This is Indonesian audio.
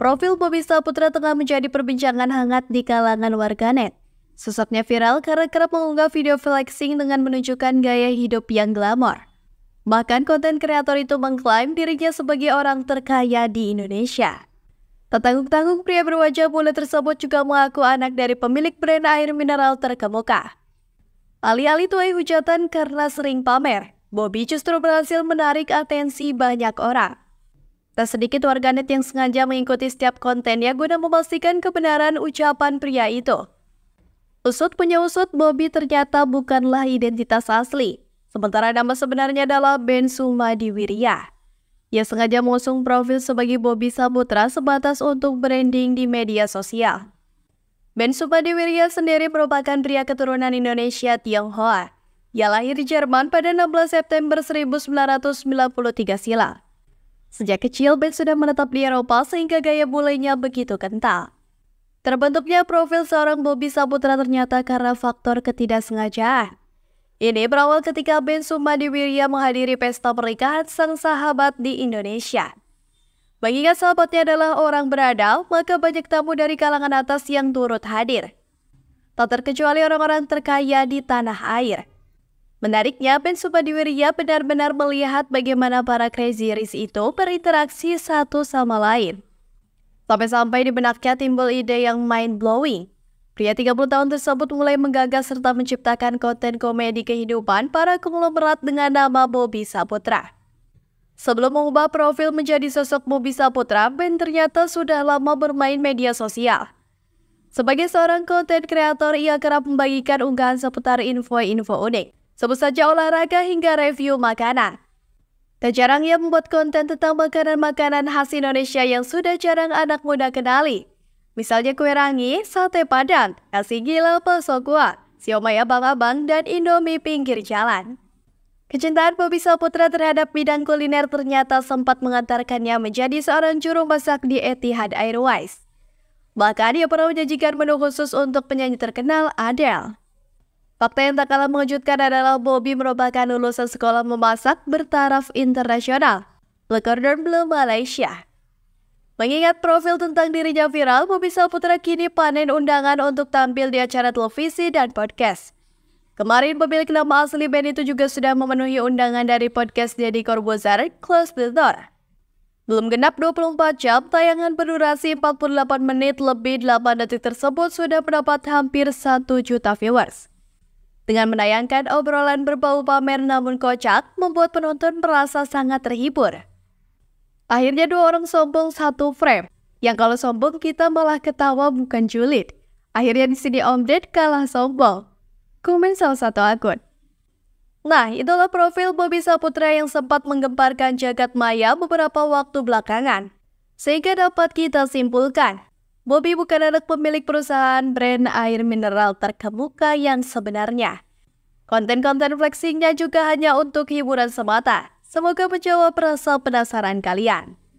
Profil Bobby Saputra tengah menjadi perbincangan hangat di kalangan warganet. Sosoknya viral karena kerap mengunggah video flexing dengan menunjukkan gaya hidup yang glamor. Bahkan konten kreator itu mengklaim dirinya sebagai orang terkaya di Indonesia. tertanggung tanggung pria berwajah bule tersebut juga mengaku anak dari pemilik brand air mineral terkemuka. Alih-alih tuai hujatan karena sering pamer, Bobby justru berhasil menarik atensi banyak orang. Tak sedikit warganet yang sengaja mengikuti setiap kontennya guna memastikan kebenaran ucapan pria itu. Usut punya usut, Bobby ternyata bukanlah identitas asli. Sementara nama sebenarnya adalah Ben Sumadi Wirya. Ia sengaja mengusung profil sebagai Bobby Saputra sebatas untuk branding di media sosial. Ben Sumadi Wirya sendiri merupakan pria keturunan Indonesia Tionghoa. Ia lahir di Jerman pada 16 September 1993 silam. Sejak kecil, Ben sudah menetap di Eropa sehingga gaya bulenya begitu kental. Terbentuknya profil seorang Bobby Saputra ternyata karena faktor ketidaksengajaan. Ini berawal ketika Ben Sumadiwirya menghadiri pesta pernikahan sang sahabat di Indonesia. Mengingat sahabatnya adalah orang beradab, maka banyak tamu dari kalangan atas yang turut hadir. Tak terkecuali orang-orang terkaya di tanah air. Menariknya, Ben Supadiwiria benar-benar melihat bagaimana para Crazy Rich itu berinteraksi satu sama lain. Sampai-sampai di benaknya timbul ide yang mind-blowing. Pria 30 tahun tersebut mulai menggagas serta menciptakan konten komedi kehidupan para konglomerat dengan nama Bobby Saputra. Sebelum mengubah profil menjadi sosok Bobby Saputra, Ben ternyata sudah lama bermain media sosial. Sebagai seorang konten kreator, ia kerap membagikan unggahan seputar info-info unik sebut saja olahraga hingga review makanan. Tak jarang ia membuat konten tentang makanan-makanan khas Indonesia yang sudah jarang anak muda kenali. Misalnya kue rangi, sate padang, nasi gila pesokua, siomay abang-abang, dan indomie pinggir jalan. Kecintaan Bobby Saputra terhadap bidang kuliner ternyata sempat mengantarkannya menjadi seorang juru masak di Etihad Airways. Bahkan ia pernah menjanjikan menu khusus untuk penyanyi terkenal Adele. Fakta yang tak kalah mengejutkan adalah Bobby merupakan lulusan sekolah memasak bertaraf internasional, Lekordon Bleu Malaysia. Mengingat profil tentang dirinya viral, Bobby Saputra kini panen undangan untuk tampil di acara televisi dan podcast. Kemarin pemilik nama asli band itu juga sudah memenuhi undangan dari podcast Deddy Corbuzier, Close the Door. Belum genap 24 jam, tayangan berdurasi 48 menit lebih 8 detik tersebut sudah mendapat hampir 1 juta viewers. Dengan menayangkan obrolan berbau pamer namun kocak, membuat penonton merasa sangat terhibur. Akhirnya dua orang sombong satu frame, yang kalau sombong kita malah ketawa bukan julid. Akhirnya di sini Om Ded kalah sombong. Komen salah satu akun. Nah, itulah profil Bobby Saputra yang sempat menggemparkan jagat maya beberapa waktu belakangan. Sehingga dapat kita simpulkan, Bobby bukan anak pemilik perusahaan brand air mineral terkemuka yang sebenarnya. Konten-konten flexingnya juga hanya untuk hiburan semata. Semoga menjawab rasa penasaran kalian.